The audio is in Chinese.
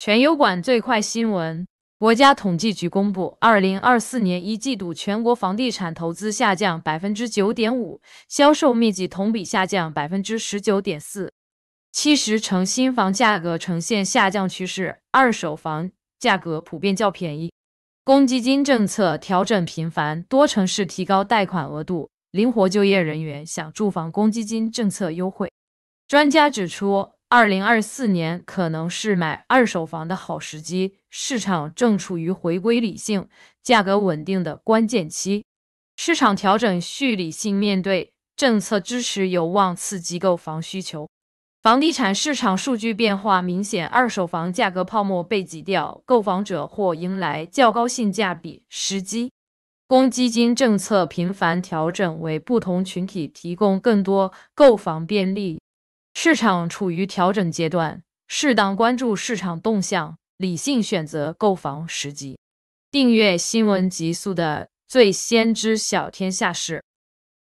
全优管最快新闻：国家统计局公布，二零二四年一季度全国房地产投资下降百分之九点五，销售面积同比下降百分之十九点四，七十城新房价格呈现下降趋势，二手房价格普遍较便宜。公积金政策调整频繁，多城市提高贷款额度，灵活就业人员享住房公积金政策优惠。专家指出。二零二四年可能是买二手房的好时机，市场正处于回归理性、价格稳定的关键期。市场调整需理性，面对政策支持，有望刺激购房需求。房地产市场数据变化明显，二手房价格泡沫被挤掉，购房者或迎来较高性价比时机。公积金政策频繁调整，为不同群体提供更多购房便利。市场处于调整阶段，适当关注市场动向，理性选择购房时机。订阅《新闻极速》的最先知晓天下事。